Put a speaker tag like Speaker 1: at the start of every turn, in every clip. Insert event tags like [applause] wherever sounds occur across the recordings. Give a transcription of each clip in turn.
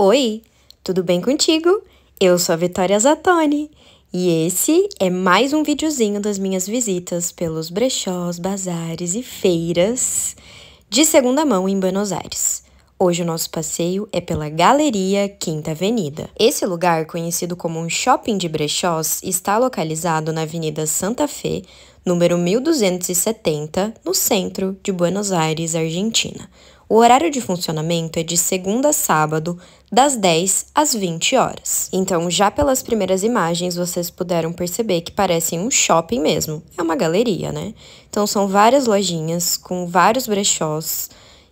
Speaker 1: Oi, tudo bem contigo? Eu sou a Vitória Zatoni e esse é mais um videozinho das minhas visitas pelos brechós, bazares e feiras de segunda mão em Buenos Aires. Hoje o nosso passeio é pela Galeria Quinta Avenida. Esse lugar, conhecido como um shopping de brechós, está localizado na Avenida Santa Fé, número 1270, no centro de Buenos Aires, Argentina. O horário de funcionamento é de segunda a sábado, das 10 às 20 horas. Então, já pelas primeiras imagens, vocês puderam perceber que parecem um shopping mesmo. É uma galeria, né? Então, são várias lojinhas com vários brechós,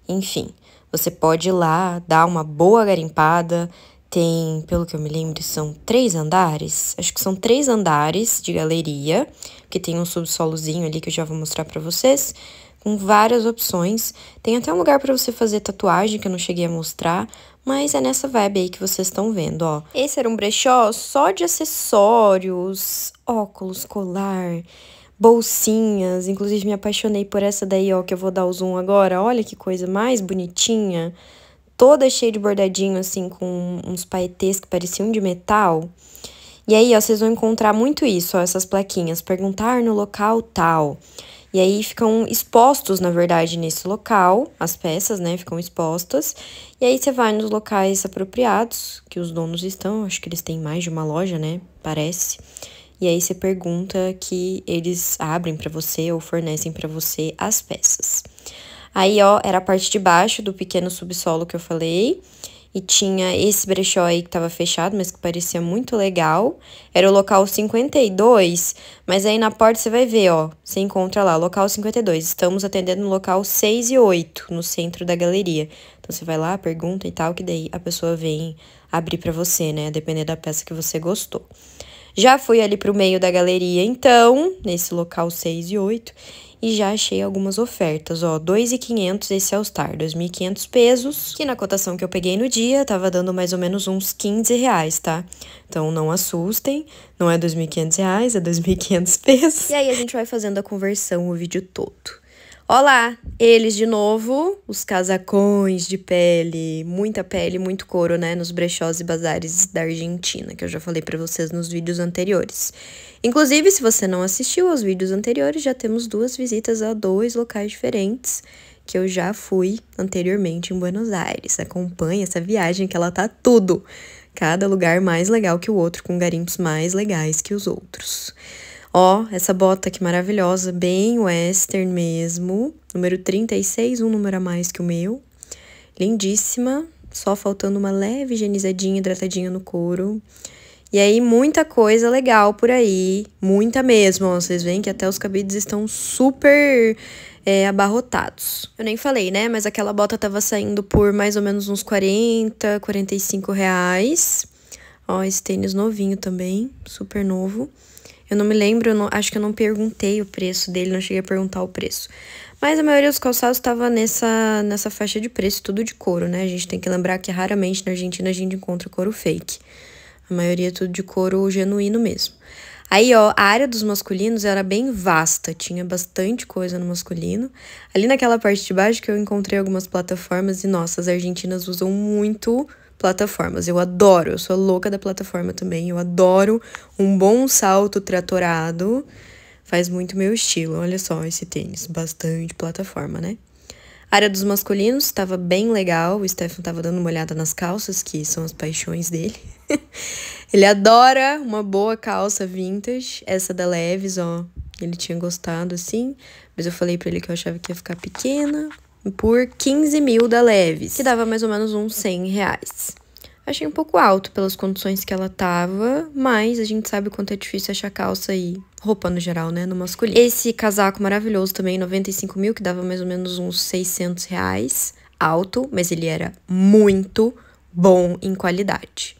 Speaker 1: enfim. Você pode ir lá, dar uma boa garimpada. Tem, pelo que eu me lembro, são três andares. Acho que são três andares de galeria, que tem um subsolozinho ali que eu já vou mostrar para vocês com várias opções. Tem até um lugar para você fazer tatuagem que eu não cheguei a mostrar, mas é nessa vibe aí que vocês estão vendo, ó. Esse era um brechó só de acessórios, óculos, colar, bolsinhas. Inclusive me apaixonei por essa daí, ó, que eu vou dar o zoom agora. Olha que coisa mais bonitinha. Toda cheia de bordadinho, assim, com uns paetês que pareciam de metal. E aí, ó, vocês vão encontrar muito isso, ó, essas plaquinhas. Perguntar no local tal. E aí ficam expostos, na verdade, nesse local, as peças, né, ficam expostas. E aí você vai nos locais apropriados, que os donos estão, acho que eles têm mais de uma loja, né, parece. E aí você pergunta que eles abrem para você ou fornecem para você as peças. Aí, ó, era a parte de baixo do pequeno subsolo que eu falei. E tinha esse brechó aí que tava fechado, mas que parecia muito legal. Era o local 52, mas aí na porta você vai ver, ó. Você encontra lá, local 52. Estamos atendendo no local 6 e 8, no centro da galeria. Então você vai lá, pergunta e tal, que daí a pessoa vem abrir para você, né? Dependendo da peça que você gostou. Já fui ali pro meio da galeria, então, nesse local 6 e 8, e já achei algumas ofertas, ó, 2.500 esse All-Star, 2.500 pesos, que na cotação que eu peguei no dia tava dando mais ou menos uns 15 reais, tá? Então não assustem, não é 2.500 reais, é 2.500 pesos. E aí a gente vai fazendo a conversão o vídeo todo. Olá, eles de novo, os casacões de pele, muita pele, muito couro, né, nos brechós e bazares da Argentina, que eu já falei para vocês nos vídeos anteriores. Inclusive, se você não assistiu aos vídeos anteriores, já temos duas visitas a dois locais diferentes que eu já fui anteriormente em Buenos Aires. Acompanhe essa viagem que ela tá tudo. Cada lugar mais legal que o outro, com garimpos mais legais que os outros. Ó, essa bota aqui maravilhosa, bem western mesmo. Número 36, um número a mais que o meu. Lindíssima, só faltando uma leve higienizadinha, hidratadinha no couro. E aí, muita coisa legal por aí, muita mesmo. vocês veem que até os cabides estão super é, abarrotados. Eu nem falei, né? Mas aquela bota tava saindo por mais ou menos uns 40, 45 reais. Ó, esse tênis novinho também, super novo. Eu não me lembro, não, acho que eu não perguntei o preço dele, não cheguei a perguntar o preço. Mas a maioria dos calçados estava nessa, nessa faixa de preço, tudo de couro, né? A gente tem que lembrar que raramente na Argentina a gente encontra couro fake. A maioria é tudo de couro genuíno mesmo. Aí, ó, a área dos masculinos era bem vasta, tinha bastante coisa no masculino. Ali naquela parte de baixo que eu encontrei algumas plataformas e, nossa, as argentinas usam muito plataformas. Eu adoro, eu sou louca da plataforma também. Eu adoro um bom salto tratorado. Faz muito meu estilo. Olha só esse tênis, bastante plataforma, né? área dos masculinos estava bem legal. O Stefan estava dando uma olhada nas calças, que são as paixões dele. [laughs] Ele adora uma boa calça vintage, essa da Leves, ó. Ele tinha gostado assim, mas eu falei para ele que eu achava que ia ficar pequena, por 15 mil da Leves, que dava mais ou menos uns 100 reais. Achei um pouco alto pelas condições que ela tava, mas a gente sabe o quanto é difícil achar calça e roupa no geral, né? No masculino. Esse casaco maravilhoso também, 95 mil, que dava mais ou menos uns 600 reais. Alto, mas ele era muito bom em qualidade.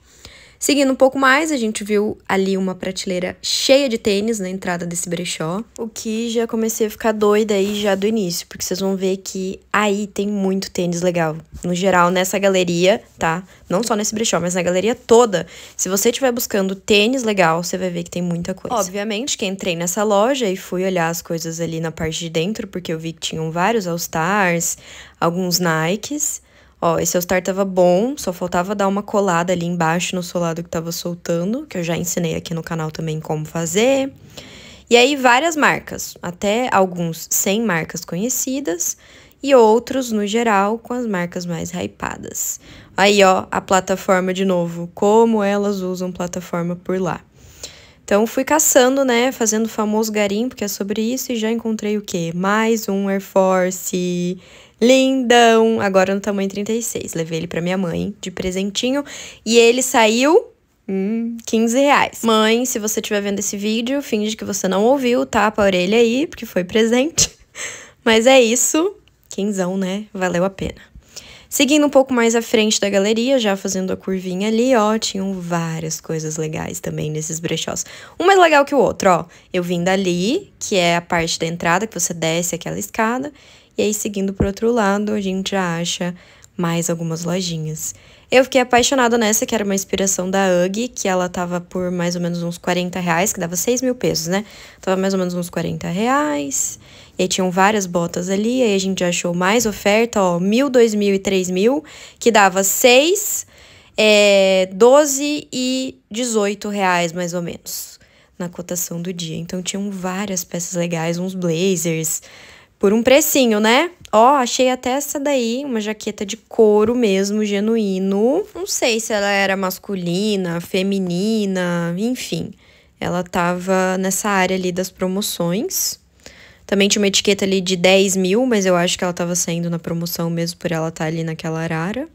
Speaker 1: Seguindo um pouco mais, a gente viu ali uma prateleira cheia de tênis na entrada desse brechó. O que já comecei a ficar doida aí já do início, porque vocês vão ver que aí tem muito tênis legal. No geral, nessa galeria, tá? Não só nesse brechó, mas na galeria toda. Se você estiver buscando tênis legal, você vai ver que tem muita coisa. Obviamente que entrei nessa loja e fui olhar as coisas ali na parte de dentro, porque eu vi que tinham vários All Stars, alguns Nikes. Ó, esse All-Star tava bom, só faltava dar uma colada ali embaixo no solado que tava soltando, que eu já ensinei aqui no canal também como fazer. E aí várias marcas, até alguns sem marcas conhecidas e outros no geral com as marcas mais hypadas. Aí, ó, a plataforma de novo, como elas usam plataforma por lá. Então fui caçando, né, fazendo o famoso garimpo, que é sobre isso, e já encontrei o quê? Mais um Air Force Lindão! Agora no tamanho 36. Levei ele pra minha mãe de presentinho. E ele saiu Hum, 15 reais. Mãe, se você estiver vendo esse vídeo, finge que você não ouviu, tapa a orelha aí, porque foi presente. [laughs] Mas é isso. Quinzão, né? Valeu a pena. Seguindo um pouco mais à frente da galeria, já fazendo a curvinha ali, ó, tinham várias coisas legais também nesses brechós. Um mais legal que o outro, ó. Eu vim dali, que é a parte da entrada, que você desce aquela escada, e aí, seguindo para outro lado, a gente já acha mais algumas lojinhas. Eu fiquei apaixonada nessa, que era uma inspiração da UGG, que ela tava por mais ou menos uns 40 reais, que dava 6 mil pesos, né? Tava mais ou menos uns 40 reais. E aí tinham várias botas ali, aí a gente achou mais oferta, ó, mil, dois mil e três mil, que dava 6, é, 12 e 18 reais, mais ou menos, na cotação do dia. Então tinham várias peças legais, uns blazers, por um precinho, né? Ó, achei até essa daí, uma jaqueta de couro mesmo, genuíno. Não sei se ela era masculina, feminina, enfim. Ela tava nessa área ali das promoções. Também tinha uma etiqueta ali de 10 mil, mas eu acho que ela tava saindo na promoção mesmo por ela estar tá ali naquela arara.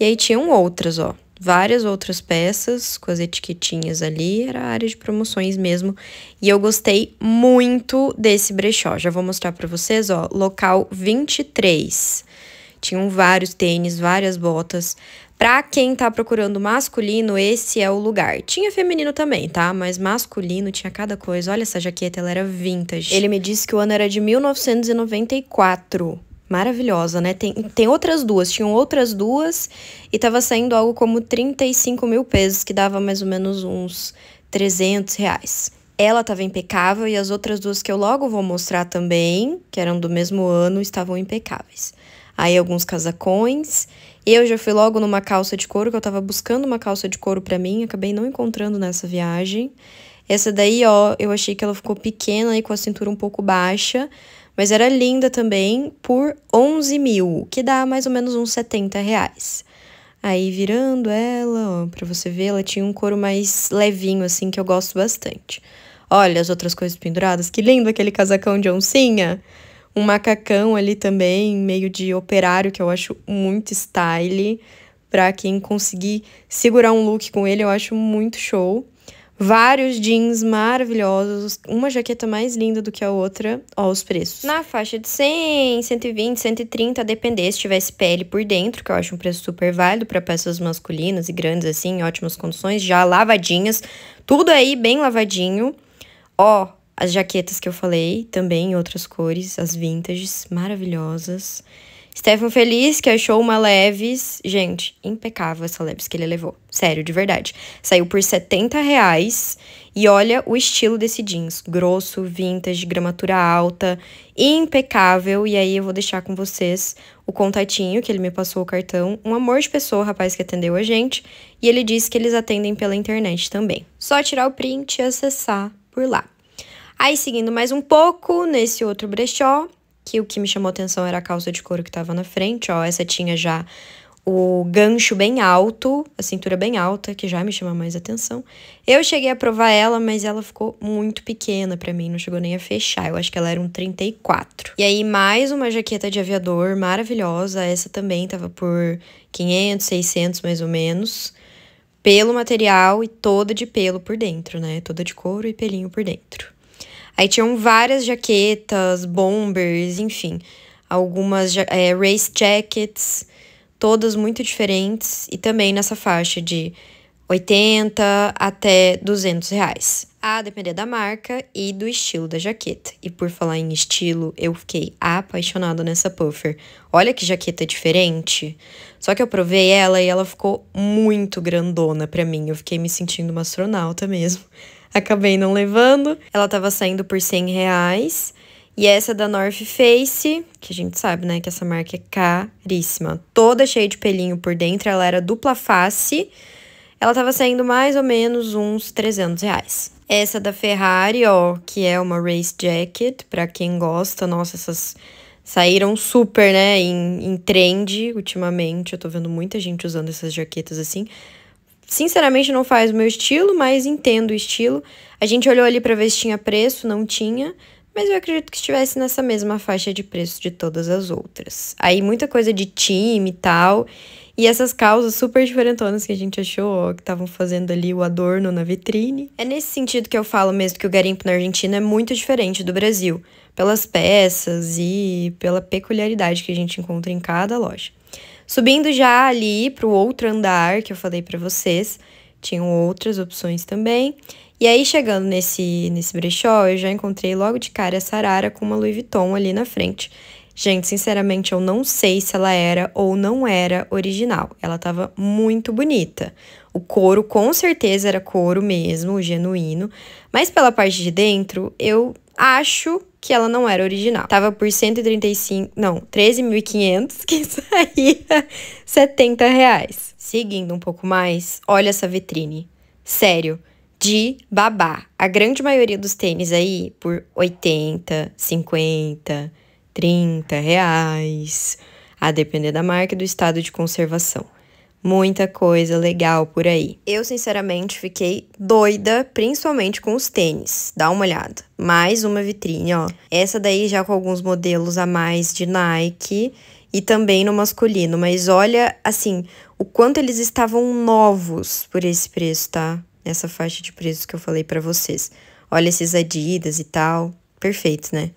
Speaker 1: E aí tinham outras, ó várias outras peças com as etiquetinhas ali, era a área de promoções mesmo. E eu gostei muito desse brechó. Já vou mostrar para vocês, ó, local 23. Tinham vários tênis, várias botas. Pra quem tá procurando masculino, esse é o lugar. Tinha feminino também, tá? Mas masculino tinha cada coisa. Olha essa jaqueta, ela era vintage. Ele me disse que o ano era de 1994. Maravilhosa, né? Tem, tem outras duas, tinham outras duas e tava saindo algo como 35 mil pesos, que dava mais ou menos uns 300 reais. Ela estava impecável e as outras duas que eu logo vou mostrar também, que eram do mesmo ano, estavam impecáveis. Aí alguns casacões. Eu já fui logo numa calça de couro, que eu estava buscando uma calça de couro para mim, acabei não encontrando nessa viagem. Essa daí, ó, eu achei que ela ficou pequena e com a cintura um pouco baixa, mas era linda também por 11 mil, que dá mais ou menos uns 70 reais. Aí virando ela, ó, pra você ver, ela tinha um couro mais levinho, assim, que eu gosto bastante. Olha as outras coisas penduradas, que lindo aquele casacão de oncinha. Um macacão ali também, meio de operário, que eu acho muito style. Pra quem conseguir segurar um look com ele, eu acho muito show. Vários jeans maravilhosos, uma jaqueta mais linda do que a outra, ó os preços. Na faixa de 100, 120, 130, a depender se tivesse pele por dentro, que eu acho um preço super válido para peças masculinas e grandes assim, em ótimas condições, já lavadinhas, tudo aí bem lavadinho. Ó, as jaquetas que eu falei, também em outras cores, as vintages, maravilhosas. Stefan Feliz, que achou uma Leves. Gente, impecável essa Leves que ele levou. Sério, de verdade. Saiu por 70 reais. E olha o estilo desse jeans. Grosso, vintage, gramatura alta. Impecável. E aí eu vou deixar com vocês o contatinho que ele me passou o cartão. Um amor de pessoa, o rapaz que atendeu a gente. E ele disse que eles atendem pela internet também. Só tirar o print e acessar por lá. Aí, seguindo mais um pouco, nesse outro brechó, que o que me chamou atenção era a calça de couro que estava na frente, ó. Essa tinha já o gancho bem alto, a cintura bem alta, que já me chama mais atenção. Eu cheguei a provar ela, mas ela ficou muito pequena para mim, não chegou nem a fechar. Eu acho que ela era um 34. E aí mais uma jaqueta de aviador maravilhosa, essa também tava por 500, 600 mais ou menos. Pelo material e toda de pelo por dentro, né? Toda de couro e pelinho por dentro. Aí tinham várias jaquetas, bombers, enfim, algumas é, race jackets, todas muito diferentes e também nessa faixa de 80 até 200 reais. A depender da marca e do estilo da jaqueta. E por falar em estilo, eu fiquei apaixonada nessa puffer. Olha que jaqueta diferente. Só que eu provei ela e ela ficou muito grandona para mim. Eu fiquei me sentindo uma astronauta mesmo acabei não levando. Ela tava saindo por 100 reais. E essa da North Face, que a gente sabe, né, que essa marca é caríssima. Toda cheia de pelinho por dentro, ela era dupla face. Ela tava saindo mais ou menos uns 300 reais. Essa da Ferrari, ó, que é uma race jacket, pra quem gosta. Nossa, essas saíram super, né, em, em trend ultimamente. Eu tô vendo muita gente usando essas jaquetas assim sinceramente não faz o meu estilo, mas entendo o estilo. A gente olhou ali para ver se tinha preço, não tinha, mas eu acredito que estivesse nessa mesma faixa de preço de todas as outras. Aí muita coisa de time e tal. E essas causas super diferentonas que a gente achou, ó, que estavam fazendo ali o adorno na vitrine. É nesse sentido que eu falo mesmo que o garimpo na Argentina é muito diferente do Brasil, pelas peças e pela peculiaridade que a gente encontra em cada loja. Subindo já ali para o outro andar que eu falei para vocês, tinham outras opções também. E aí, chegando nesse, nesse brechó, eu já encontrei logo de cara a Sarara com uma Louis Vuitton ali na frente. Gente, sinceramente, eu não sei se ela era ou não era original. Ela tava muito bonita. O couro, com certeza, era couro mesmo, genuíno. Mas pela parte de dentro, eu acho que ela não era original. Tava por 135, não, 13.500, que [laughs] saía 70 reais. Seguindo um pouco mais, olha essa vitrine. Sério, de babá. A grande maioria dos tênis aí por 80, 50, 30 reais, a depender da marca e do estado de conservação muita coisa legal por aí. Eu, sinceramente, fiquei doida, principalmente com os tênis. Dá uma olhada. Mais uma vitrine, ó. Essa daí já com alguns modelos a mais de Nike e também no masculino. Mas olha, assim, o quanto eles estavam novos por esse preço, tá? Nessa faixa de preço que eu falei para vocês. Olha esses Adidas e tal. Perfeito, né?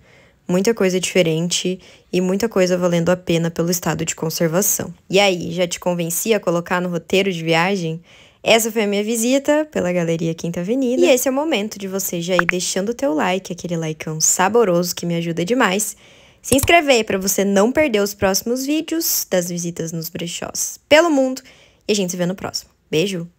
Speaker 1: muita coisa diferente e muita coisa valendo a pena pelo estado de conservação. E aí, já te convenci a colocar no roteiro de viagem? Essa foi a minha visita pela Galeria Quinta Avenida. E esse é o momento de você já ir deixando o teu like, aquele likeão saboroso que me ajuda demais. Se inscrever para você não perder os próximos vídeos das visitas nos brechós pelo mundo. E a gente se vê no próximo. Beijo!